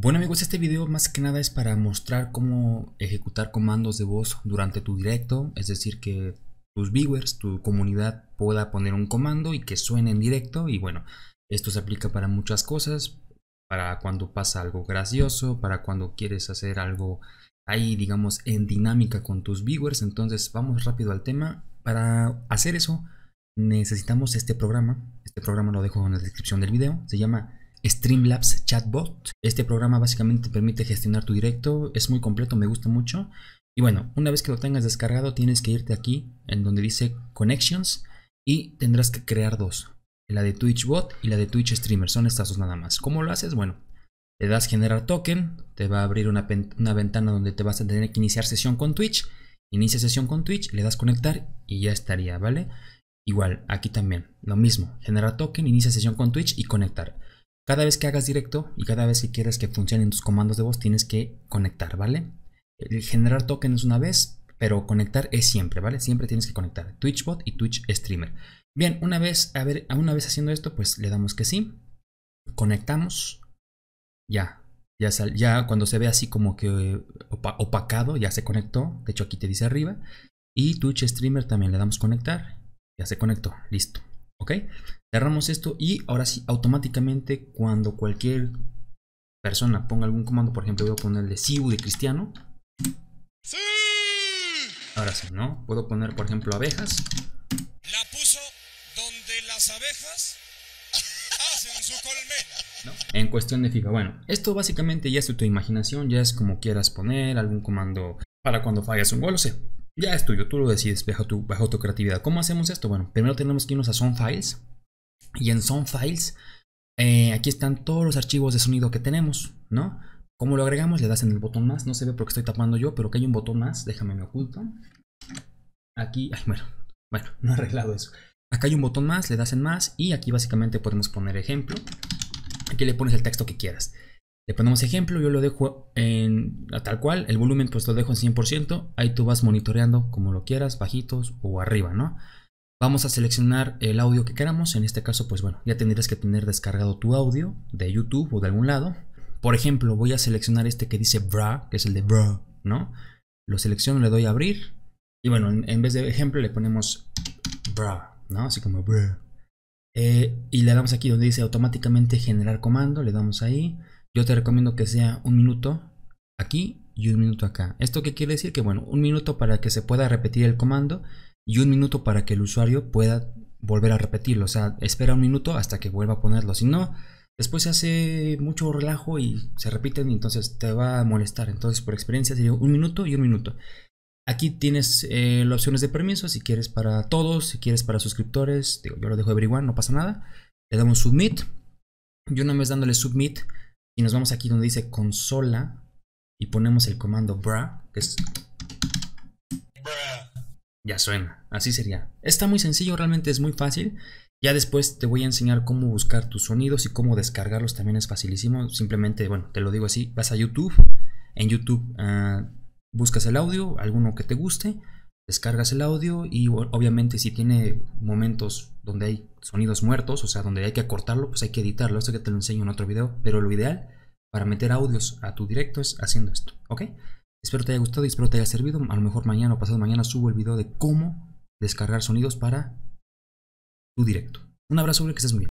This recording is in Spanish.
Bueno amigos, este video más que nada es para mostrar cómo ejecutar comandos de voz durante tu directo, es decir que tus viewers, tu comunidad pueda poner un comando y que suene en directo y bueno, esto se aplica para muchas cosas, para cuando pasa algo gracioso, para cuando quieres hacer algo ahí digamos en dinámica con tus viewers, entonces vamos rápido al tema, para hacer eso necesitamos este programa, este programa lo dejo en la descripción del video, se llama Streamlabs Chatbot. Este programa básicamente te permite gestionar tu directo, es muy completo, me gusta mucho. Y bueno, una vez que lo tengas descargado, tienes que irte aquí en donde dice Connections y tendrás que crear dos, la de Twitch Bot y la de Twitch Streamer, son estas dos nada más. ¿Cómo lo haces? Bueno, le das generar token, te va a abrir una, ventana donde te vas a tener que iniciar sesión con Twitch, inicia sesión con Twitch, le das conectar y ya estaría, ¿vale? Igual, aquí también, lo mismo, generar token, inicia sesión con Twitch y conectar. Cada vez que hagas directo y cada vez que quieres que funcionen tus comandos de voz, tienes que conectar, ¿vale? El generar token es una vez, pero conectar es siempre, ¿vale? Siempre tienes que conectar TwitchBot y Twitch Streamer. Bien, una vez, a ver, una vez haciendo esto, pues le damos que sí. Conectamos. Ya, ya, ya cuando se ve así como que opacado, ya se conectó. De hecho, aquí te dice arriba. Y Twitch Streamer también le damos conectar. Ya se conectó, listo. ¿Ok? Cerramos esto y ahora sí, automáticamente cuando cualquier persona ponga algún comando, por ejemplo, voy a ponerle Siu de Cristiano. ¡Sí! Ahora sí, ¿no? Puedo poner, por ejemplo, abejas. La puso donde las abejas hacen su colmena. En cuestión de fija. Bueno, esto básicamente ya es tu imaginación, ya es como quieras poner algún comando para cuando fallas un gol, o sea. Ya es tuyo, tú lo decides bajo tu, bajo tu creatividad. ¿Cómo hacemos esto? Bueno, primero tenemos que irnos a Sound Files. Y en Sound Files, eh, aquí están todos los archivos de sonido que tenemos, ¿no? ¿Cómo lo agregamos? Le das en el botón más. No se ve porque estoy tapando yo, pero que hay un botón más. Déjame, me oculto. Aquí, bueno, bueno, no he arreglado eso. Acá hay un botón más, le das en más y aquí básicamente podemos poner ejemplo. Aquí le pones el texto que quieras. Le ponemos ejemplo, yo lo dejo en tal cual, el volumen pues lo dejo en 100%, ahí tú vas monitoreando como lo quieras, bajitos o arriba, ¿no? Vamos a seleccionar el audio que queramos, en este caso pues bueno, ya tendrías que tener descargado tu audio de YouTube o de algún lado. Por ejemplo, voy a seleccionar este que dice bra, que es el de bra, ¿no? Lo selecciono, le doy a abrir y bueno, en, vez de ejemplo le ponemos bra, ¿no? Así como bra. Eh, y le damos aquí donde dice automáticamente generar comando, le damos ahí. Yo te recomiendo que sea un minuto aquí y un minuto acá. ¿Esto qué quiere decir? Que bueno, un minuto para que se pueda repetir el comando y un minuto para que el usuario pueda volver a repetirlo. O sea, espera un minuto hasta que vuelva a ponerlo. Si no, después se hace mucho relajo y se repiten y entonces te va a molestar. Entonces, por experiencia sería un minuto y un minuto. Aquí tienes eh, las opciones de permiso, si quieres para todos, si quieres para suscriptores, digo, yo lo dejo averiguar no pasa nada. Le damos submit. Yo una vez dándole submit, y nos vamos aquí donde dice consola y ponemos el comando bra, que es... Ya suena, así sería. Está muy sencillo, realmente es muy fácil. Ya después te voy a enseñar cómo buscar tus sonidos y cómo descargarlos, también es facilísimo. Simplemente, bueno, te lo digo así, vas a YouTube, en YouTube ah, buscas el audio, alguno que te guste, descargas el audio y obviamente si tiene momentos donde hay sonidos muertos, o sea, donde hay que acortarlo, pues hay que editarlo. Esto que te lo enseño en otro video, pero lo ideal para meter audios a tu directo es haciendo esto, ¿ok? Espero te haya gustado y espero te haya servido. A lo mejor mañana o pasado mañana subo el video de cómo descargar sonidos para tu directo. Un abrazo, que estés muy bien.